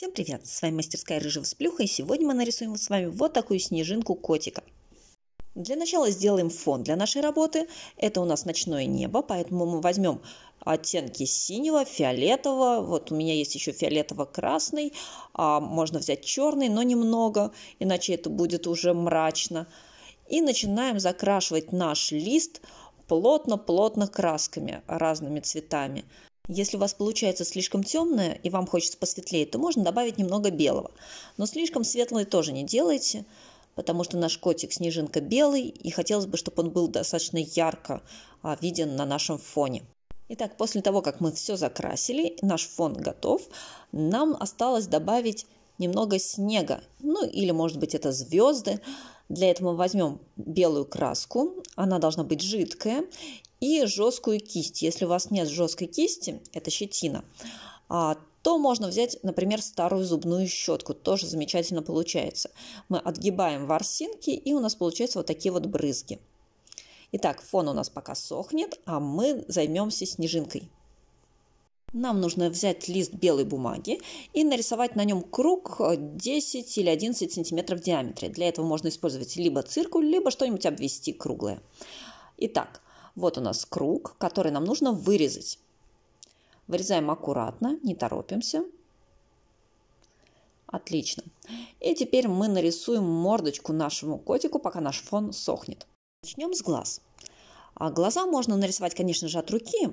Всем привет! С вами мастерская Рыжего Сплюха, и сегодня мы нарисуем с вами вот такую снежинку котика. Для начала сделаем фон для нашей работы. Это у нас ночное небо, поэтому мы возьмем оттенки синего, фиолетового. Вот у меня есть еще фиолетово-красный. А можно взять черный, но немного, иначе это будет уже мрачно. И начинаем закрашивать наш лист плотно-плотно красками разными цветами. Если у вас получается слишком темное и вам хочется посветлее, то можно добавить немного белого. Но слишком светлый тоже не делайте, потому что наш котик снежинка белый, и хотелось бы, чтобы он был достаточно ярко а, виден на нашем фоне. Итак, после того, как мы все закрасили, наш фон готов, нам осталось добавить немного снега, ну или может быть это звезды. Для этого мы возьмем белую краску, она должна быть жидкая, и жесткую кисть. Если у вас нет жесткой кисти, это щетина, а, то можно взять, например, старую зубную щетку. Тоже замечательно получается. Мы отгибаем ворсинки, и у нас получаются вот такие вот брызги. Итак, фон у нас пока сохнет, а мы займемся снежинкой. Нам нужно взять лист белой бумаги и нарисовать на нем круг 10 э, или 11 сантиметров в диаметре. Для этого можно использовать либо циркуль, либо что-нибудь обвести круглое. Итак, вот у нас круг, который нам нужно вырезать. Вырезаем аккуратно, не торопимся. Отлично. И теперь мы нарисуем мордочку нашему котику, пока наш фон сохнет. Начнем с глаз. А глаза можно нарисовать, конечно же, от руки,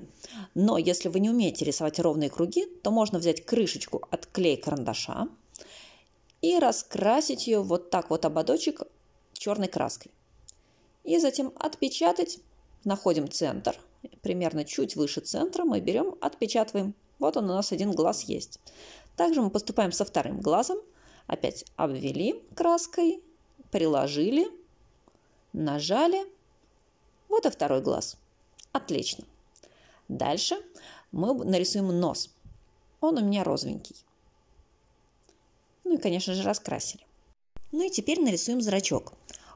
но если вы не умеете рисовать ровные круги, то можно взять крышечку от клей карандаша и раскрасить ее вот так вот ободочек черной краской. И затем отпечатать, находим центр, примерно чуть выше центра мы берем, отпечатываем. Вот он у нас один глаз есть. Также мы поступаем со вторым глазом, опять обвели краской, приложили, нажали – вот и второй глаз. Отлично. Дальше мы нарисуем нос. Он у меня розовенький. Ну и, конечно же, раскрасили. Ну и теперь нарисуем зрачок.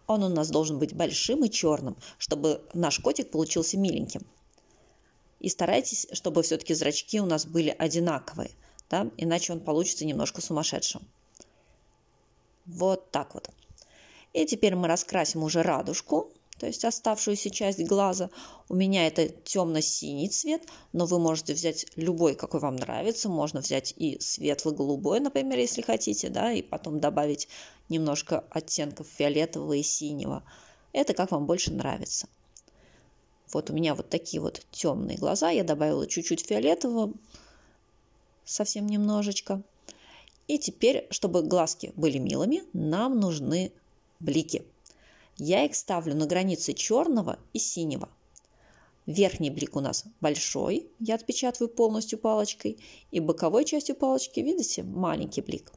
Он у нас должен быть большим и черным, чтобы наш котик получился миленьким. И старайтесь, чтобы все-таки зрачки у нас были одинаковые, да? иначе он получится немножко сумасшедшим. Вот так вот. И теперь мы раскрасим уже радужку то есть оставшуюся часть глаза. У меня это темно-синий цвет, но вы можете взять любой, какой вам нравится. Можно взять и светло-голубой, например, если хотите, да, и потом добавить немножко оттенков фиолетового и синего. Это как вам больше нравится. Вот у меня вот такие вот темные глаза. Я добавила чуть-чуть фиолетового, совсем немножечко. И теперь, чтобы глазки были милыми, нам нужны блики. Я их ставлю на границе черного и синего. Верхний блик у нас большой, я отпечатываю полностью палочкой, и боковой частью палочки, видите, маленький блик.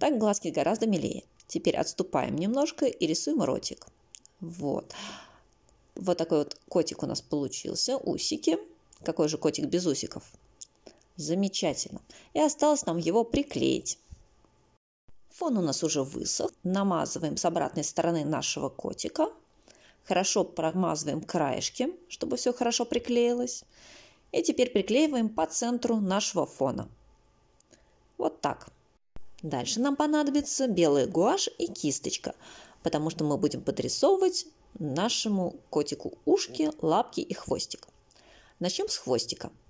Так глазки гораздо милее. Теперь отступаем немножко и рисуем ротик. Вот. Вот такой вот котик у нас получился, усики. Какой же котик без усиков? Замечательно. И осталось нам его приклеить. Фон у нас уже высох. Намазываем с обратной стороны нашего котика. Хорошо промазываем краешки, чтобы все хорошо приклеилось. И теперь приклеиваем по центру нашего фона. Вот так. Дальше нам понадобится белая гуашь и кисточка, потому что мы будем подрисовывать нашему котику ушки, лапки и хвостик. Начнем с хвостика –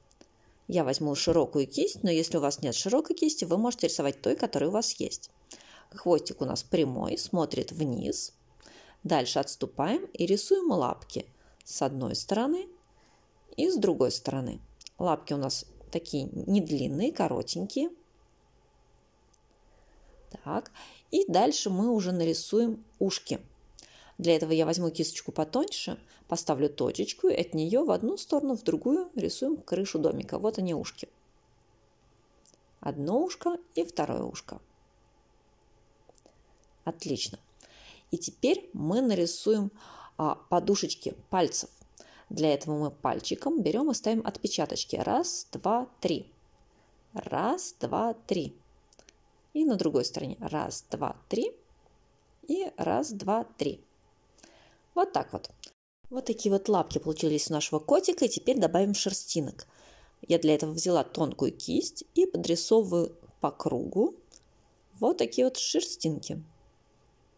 я возьму широкую кисть, но если у вас нет широкой кисти, вы можете рисовать той, которая у вас есть. Хвостик у нас прямой, смотрит вниз. Дальше отступаем и рисуем лапки с одной стороны и с другой стороны. Лапки у нас такие не длинные, коротенькие. Так, и дальше мы уже нарисуем ушки – для этого я возьму кисточку потоньше, поставлю точечку и от нее в одну сторону, в другую рисуем крышу домика. Вот они ушки. Одно ушко и второе ушко. Отлично. И теперь мы нарисуем а, подушечки пальцев. Для этого мы пальчиком берем и ставим отпечаточки. Раз, два, три. Раз, два, три. И на другой стороне. Раз, два, три. И раз, два, три. Вот так вот. Вот такие вот лапки получились у нашего котика, и теперь добавим шерстинок. Я для этого взяла тонкую кисть и подрисовываю по кругу вот такие вот шерстинки.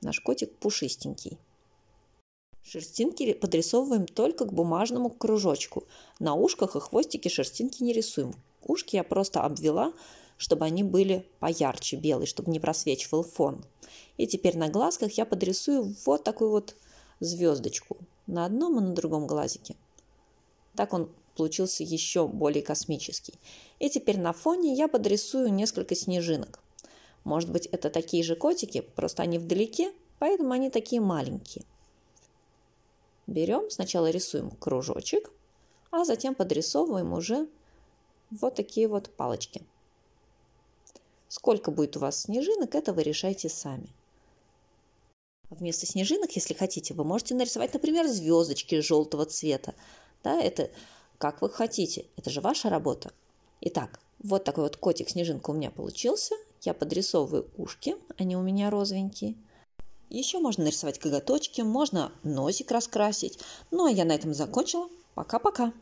Наш котик пушистенький. Шерстинки подрисовываем только к бумажному кружочку. На ушках и хвостике шерстинки не рисуем. Ушки я просто обвела, чтобы они были поярче белые, чтобы не просвечивал фон. И теперь на глазках я подрисую вот такую вот звездочку на одном и на другом глазике. Так он получился еще более космический. И теперь на фоне я подрисую несколько снежинок. Может быть, это такие же котики, просто они вдалеке, поэтому они такие маленькие. Берем, сначала рисуем кружочек, а затем подрисовываем уже вот такие вот палочки. Сколько будет у вас снежинок, это вы решайте сами. Вместо снежинок, если хотите, вы можете нарисовать, например, звездочки желтого цвета. Да, это как вы хотите. Это же ваша работа. Итак, вот такой вот котик-снежинка у меня получился. Я подрисовываю ушки, они у меня розовенькие. Еще можно нарисовать коготочки, можно носик раскрасить. Ну а я на этом закончила. Пока-пока!